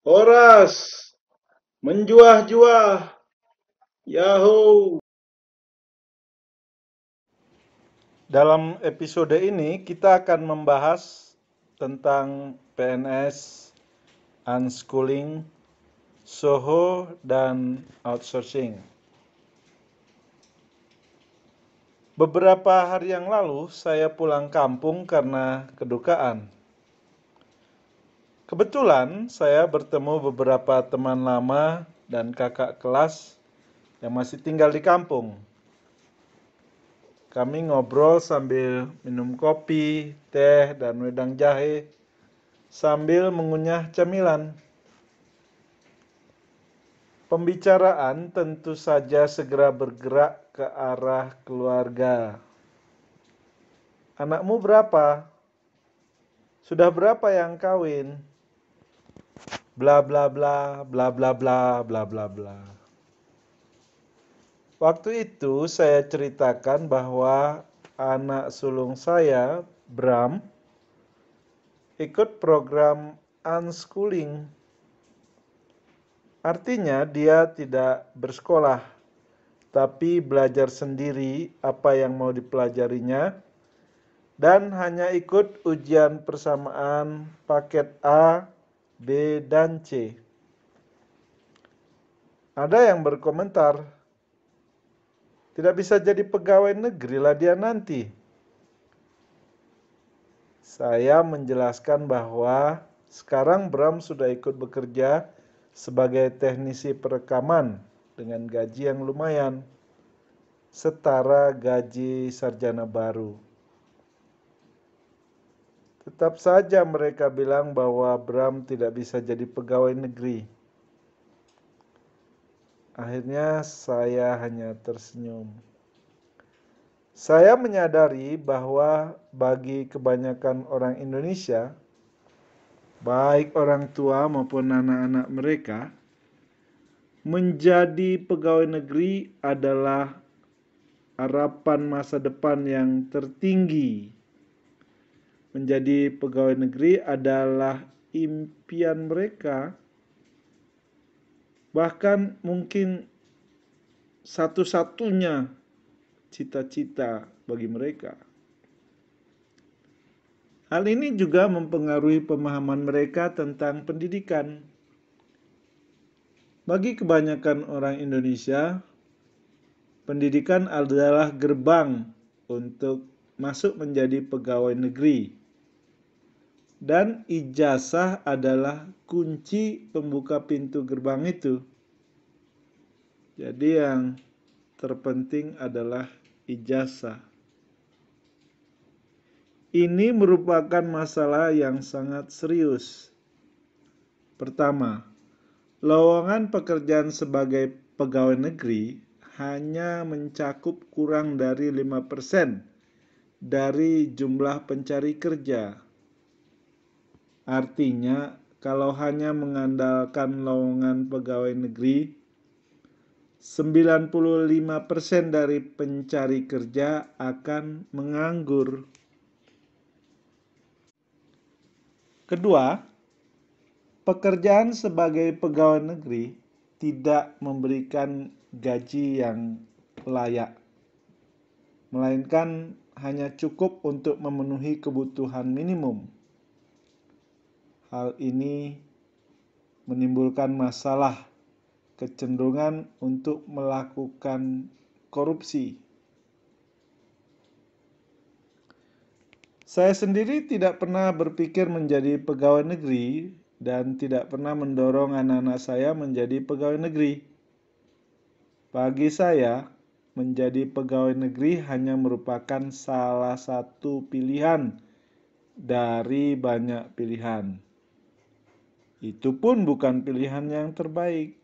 Horas menjuah-juah. Yahoo! Dalam episode ini kita akan membahas tentang PNS, unschooling, Soho, dan outsourcing. Beberapa hari yang lalu saya pulang kampung karena kedukaan. Kebetulan saya bertemu beberapa teman lama dan kakak kelas yang masih tinggal di kampung. Kami ngobrol sambil minum kopi, teh, dan wedang jahe sambil mengunyah cemilan. Pembicaraan tentu saja segera bergerak ke arah keluarga. Anakmu berapa? Sudah berapa yang kawin? bla bla bla bla bla bla bla bla bla. Waktu itu saya ceritakan bahwa anak sulung saya, Bram, ikut program unschooling. Artinya dia tidak bersekolah, tapi belajar sendiri apa yang mau dipelajarinya dan hanya ikut ujian persamaan paket A B dan C. Ada yang berkomentar, tidak bisa jadi pegawai negeri lah dia nanti. Saya menjelaskan bahwa sekarang Bram sudah ikut bekerja sebagai teknisi perekaman dengan gaji yang lumayan, setara gaji sarjana baru. Tetap saja mereka bilang bahwa Bram tidak bisa jadi pegawai negeri. Akhirnya saya hanya tersenyum. Saya menyadari bahwa bagi kebanyakan orang Indonesia, baik orang tua maupun anak-anak mereka, menjadi pegawai negeri adalah harapan masa depan yang tertinggi menjadi pegawai negeri adalah impian mereka. Bahkan mungkin satu-satunya cita-cita bagi mereka. Hal ini juga mempengaruhi pemahaman mereka tentang pendidikan. Bagi kebanyakan orang Indonesia, pendidikan adalah gerbang untuk masuk menjadi pegawai negeri dan ijazah adalah kunci pembuka pintu gerbang itu. Jadi yang terpenting adalah ijazah. Ini merupakan masalah yang sangat serius. Pertama, lowongan pekerjaan sebagai pegawai negeri hanya mencakup kurang dari 5% dari jumlah pencari kerja Artinya, kalau hanya mengandalkan lowongan pegawai negeri, 95% dari pencari kerja akan menganggur. Kedua, pekerjaan sebagai pegawai negeri tidak memberikan gaji yang layak, melainkan hanya cukup untuk memenuhi kebutuhan minimum Hal ini menimbulkan masalah kecenderungan untuk melakukan korupsi. Saya sendiri tidak pernah berpikir menjadi pegawai negeri dan tidak pernah mendorong anak-anak saya menjadi pegawai negeri. Bagi saya, menjadi pegawai negeri hanya merupakan salah satu pilihan dari banyak pilihan. Itu pun bukan pilihan yang terbaik.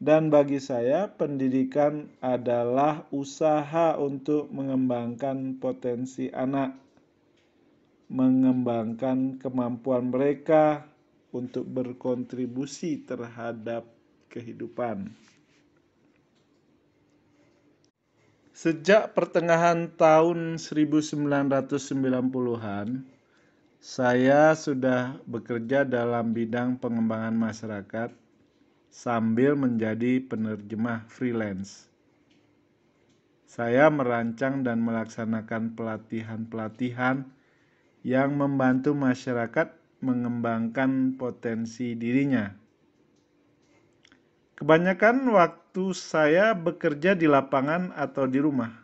Dan bagi saya, pendidikan adalah usaha untuk mengembangkan potensi anak, mengembangkan kemampuan mereka untuk berkontribusi terhadap kehidupan. Sejak pertengahan tahun 1990-an, saya sudah bekerja dalam bidang pengembangan masyarakat sambil menjadi penerjemah freelance. Saya merancang dan melaksanakan pelatihan-pelatihan yang membantu masyarakat mengembangkan potensi dirinya. Kebanyakan waktu saya bekerja di lapangan atau di rumah.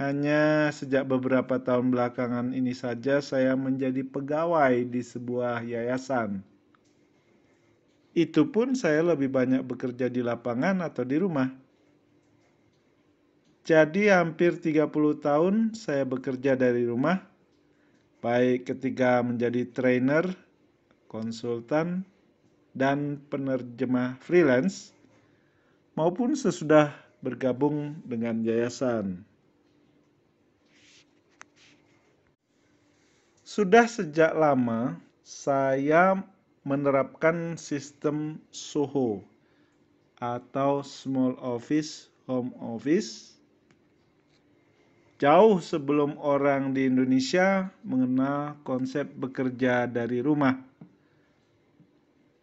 Hanya sejak beberapa tahun belakangan ini saja saya menjadi pegawai di sebuah yayasan. Itu pun saya lebih banyak bekerja di lapangan atau di rumah. Jadi hampir 30 tahun saya bekerja dari rumah, baik ketika menjadi trainer, konsultan, dan penerjemah freelance, maupun sesudah bergabung dengan yayasan. Sudah sejak lama saya menerapkan sistem SOHO atau small office home office jauh sebelum orang di Indonesia mengenal konsep bekerja dari rumah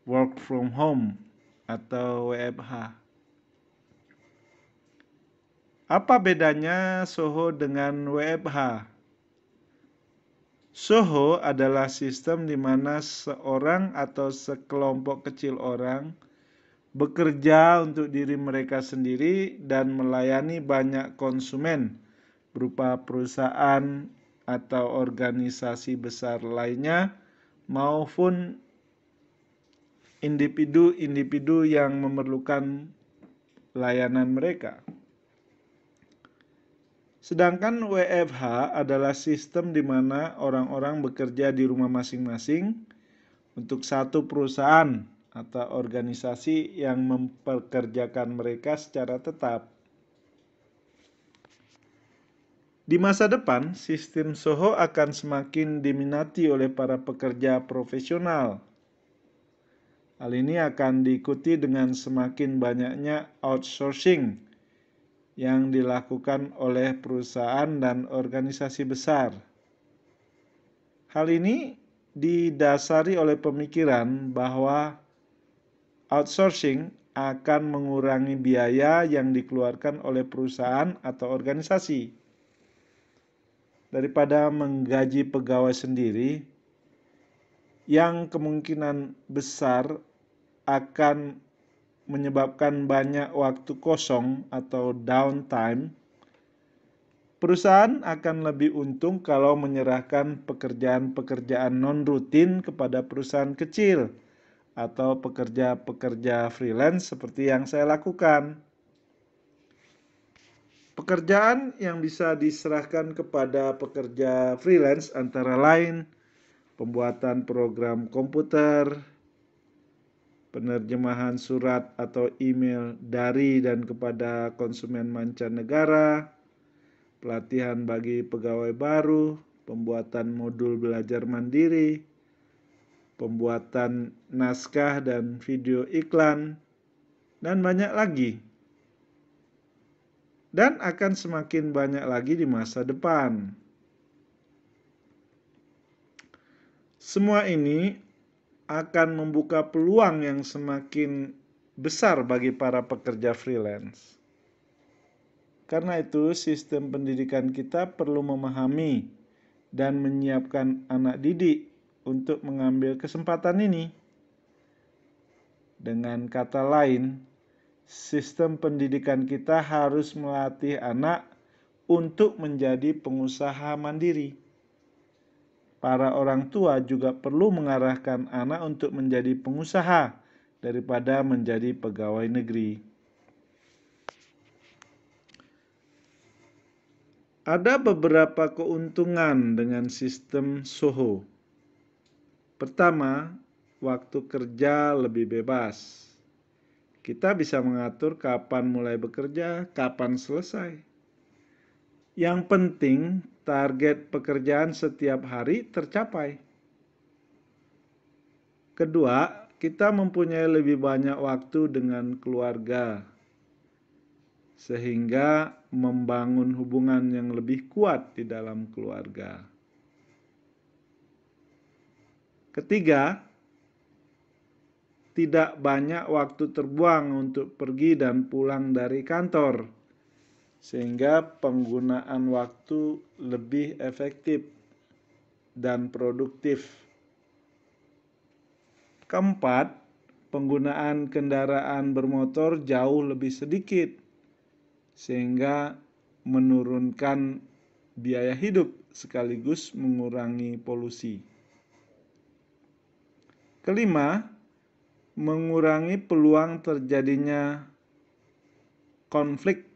work from home atau WFH. Apa bedanya Soho dengan WFH? Soho adalah sistem di mana seorang atau sekelompok kecil orang bekerja untuk diri mereka sendiri dan melayani banyak konsumen berupa perusahaan atau organisasi besar lainnya maupun individu-individu yang memerlukan layanan mereka. Sedangkan WFH adalah sistem di mana orang-orang bekerja di rumah masing-masing untuk satu perusahaan atau organisasi yang memperkerjakan mereka secara tetap. Di masa depan, sistem Soho akan semakin diminati oleh para pekerja profesional. Hal ini akan diikuti dengan semakin banyaknya outsourcing yang dilakukan oleh perusahaan dan organisasi besar. Hal ini didasari oleh pemikiran bahwa outsourcing akan mengurangi biaya yang dikeluarkan oleh perusahaan atau organisasi. Daripada menggaji pegawai sendiri, yang kemungkinan besar akan menyebabkan banyak waktu kosong atau downtime, perusahaan akan lebih untung kalau menyerahkan pekerjaan-pekerjaan non-rutin kepada perusahaan kecil atau pekerja-pekerja freelance seperti yang saya lakukan. Pekerjaan yang bisa diserahkan kepada pekerja freelance antara lain pembuatan program komputer, penerjemahan surat atau email dari dan kepada konsumen mancanegara, pelatihan bagi pegawai baru, pembuatan modul belajar mandiri, pembuatan naskah dan video iklan, dan banyak lagi. Dan akan semakin banyak lagi di masa depan. Semua ini akan membuka peluang yang semakin besar bagi para pekerja freelance. Karena itu, sistem pendidikan kita perlu memahami dan menyiapkan anak didik untuk mengambil kesempatan ini. Dengan kata lain, sistem pendidikan kita harus melatih anak untuk menjadi pengusaha mandiri para orang tua juga perlu mengarahkan anak untuk menjadi pengusaha daripada menjadi pegawai negeri. Ada beberapa keuntungan dengan sistem Soho. Pertama, waktu kerja lebih bebas. Kita bisa mengatur kapan mulai bekerja, kapan selesai. Yang penting target pekerjaan setiap hari tercapai. Kedua, kita mempunyai lebih banyak waktu dengan keluarga sehingga membangun hubungan yang lebih kuat di dalam keluarga. Ketiga, tidak banyak waktu terbuang untuk pergi dan pulang dari kantor sehingga penggunaan waktu lebih efektif dan produktif. Keempat, penggunaan kendaraan bermotor jauh lebih sedikit, sehingga menurunkan biaya hidup sekaligus mengurangi polusi. Kelima, mengurangi peluang terjadinya konflik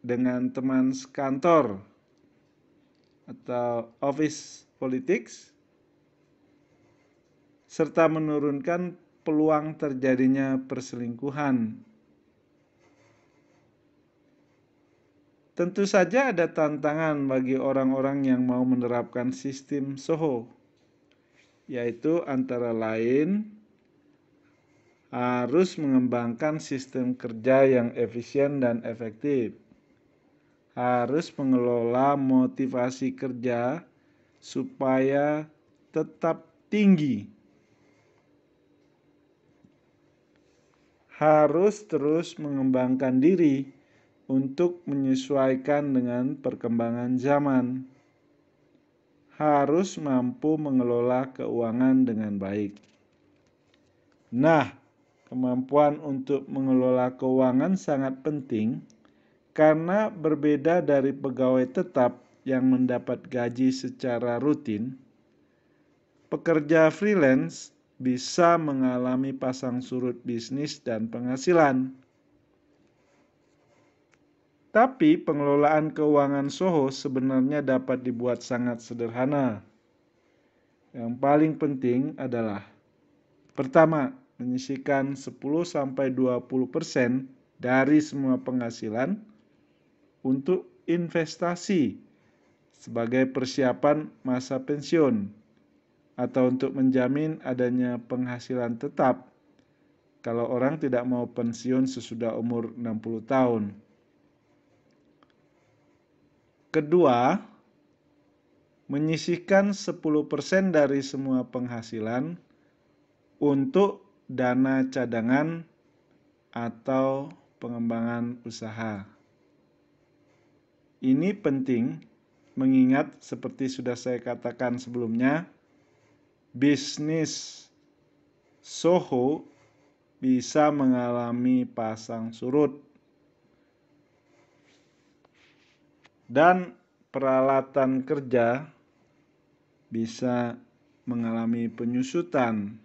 dengan teman sekantor atau office politics serta menurunkan peluang terjadinya perselingkuhan. Tentu saja ada tantangan bagi orang-orang yang mau menerapkan sistem Soho, yaitu antara lain harus mengembangkan sistem kerja yang efisien dan efektif harus mengelola motivasi kerja supaya tetap tinggi. Harus terus mengembangkan diri untuk menyesuaikan dengan perkembangan zaman. Harus mampu mengelola keuangan dengan baik. Nah, kemampuan untuk mengelola keuangan sangat penting karena berbeda dari pegawai tetap yang mendapat gaji secara rutin, pekerja freelance bisa mengalami pasang surut bisnis dan penghasilan. Tapi pengelolaan keuangan Soho sebenarnya dapat dibuat sangat sederhana. Yang paling penting adalah pertama, menyisikan 10 sampai 20% dari semua penghasilan untuk investasi sebagai persiapan masa pensiun atau untuk menjamin adanya penghasilan tetap kalau orang tidak mau pensiun sesudah umur 60 tahun. Kedua, menyisihkan 10% dari semua penghasilan untuk dana cadangan atau pengembangan usaha. Ini penting mengingat seperti sudah saya katakan sebelumnya, bisnis Soho bisa mengalami pasang surut. Dan peralatan kerja bisa mengalami penyusutan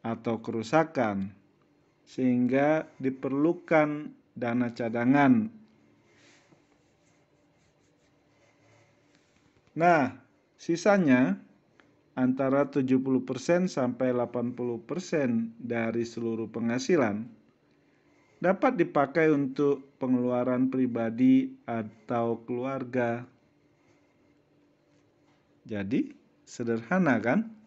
atau kerusakan sehingga diperlukan dana cadangan Nah, sisanya antara 70% sampai 80% dari seluruh penghasilan dapat dipakai untuk pengeluaran pribadi atau keluarga. Jadi, sederhana kan?